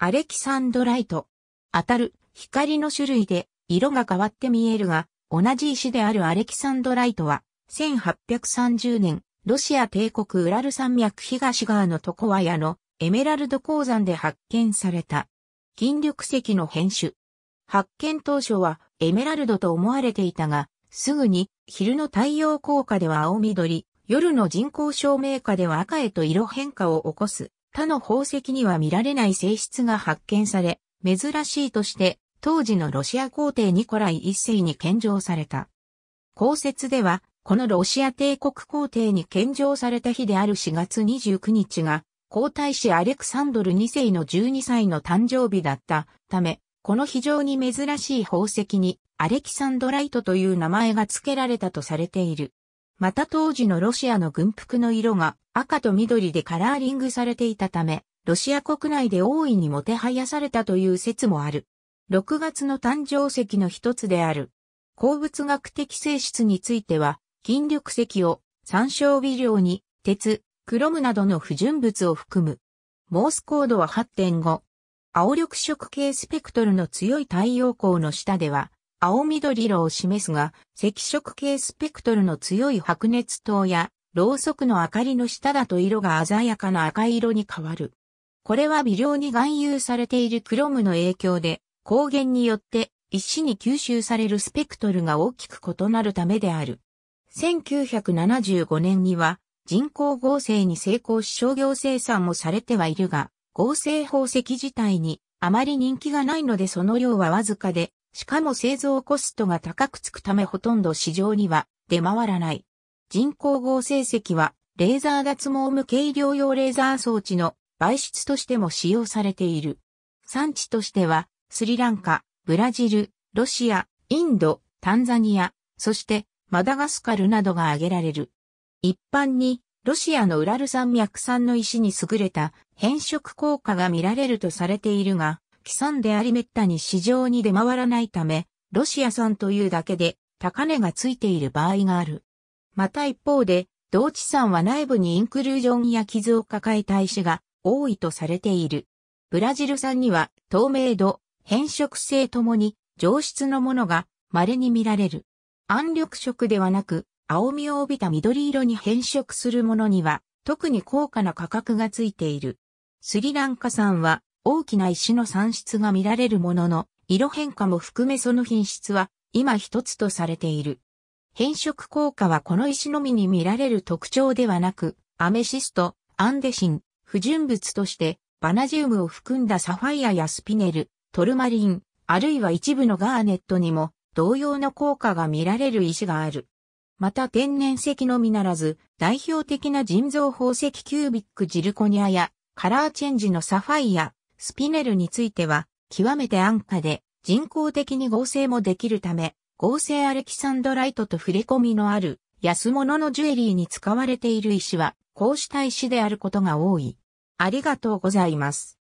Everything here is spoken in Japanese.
アレキサンドライト。当たる光の種類で色が変わって見えるが、同じ石であるアレキサンドライトは、1830年、ロシア帝国ウラル山脈東側のトコワヤのエメラルド鉱山で発見された。金緑石の変種。発見当初はエメラルドと思われていたが、すぐに昼の太陽光下では青緑、夜の人工照明下では赤へと色変化を起こす他の宝石には見られない性質が発見され、珍しいとして、当時のロシア皇帝ニコライ一世に献上された。公説では、このロシア帝国皇帝に献上された日である4月29日が、皇太子アレクサンドル2世の12歳の誕生日だったため、この非常に珍しい宝石にアレキサンドライトという名前が付けられたとされている。また当時のロシアの軍服の色が赤と緑でカラーリングされていたため、ロシア国内で大いにもてはやされたという説もある。6月の誕生石の一つである。鉱物学的性質については、金力石を参照微量に鉄、クロムなどの不純物を含む。モースコードは8.5。青緑色系スペクトルの強い太陽光の下では、青緑色を示すが、赤色系スペクトルの強い白熱灯や、ろうそくの明かりの下だと色が鮮やかな赤色に変わる。これは微量に含有されているクロムの影響で、光源によって一に吸収されるスペクトルが大きく異なるためである。1975年には人工合成に成功し商業生産もされてはいるが、合成宝石自体にあまり人気がないのでその量はわずかでしかも製造コストが高くつくためほとんど市場には出回らない。人工合成石は、レーザー脱毛無形量用レーザー装置の媒質としても使用されている。産地としては、スリランカ、ブラジル、ロシア、インド、タンザニア、そしてマダガスカルなどが挙げられる。一般に、ロシアのウラル山脈産の石に優れた変色効果が見られるとされているが、既産でありめったに市場に出回らないため、ロシア産というだけで高値がついている場合がある。また一方で、同地産は内部にインクルージョンや傷を抱えた石が多いとされている。ブラジル産には透明度、変色性ともに上質のものが稀に見られる。暗緑色ではなく、青みを帯びた緑色に変色するものには、特に高価な価格がついている。スリランカ産は大きな石の産出が見られるものの、色変化も含めその品質は今一つとされている。変色効果はこの石のみに見られる特徴ではなく、アメシスト、アンデシン、不純物としてバナジウムを含んだサファイアやスピネル、トルマリン、あるいは一部のガーネットにも同様の効果が見られる石がある。また天然石のみならず、代表的な人造宝石キュービックジルコニアやカラーチェンジのサファイア、スピネルについては、極めて安価で、人工的に合成もできるため、合成アレキサンドライトと触れ込みのある安物のジュエリーに使われている石は、こうした石であることが多い。ありがとうございます。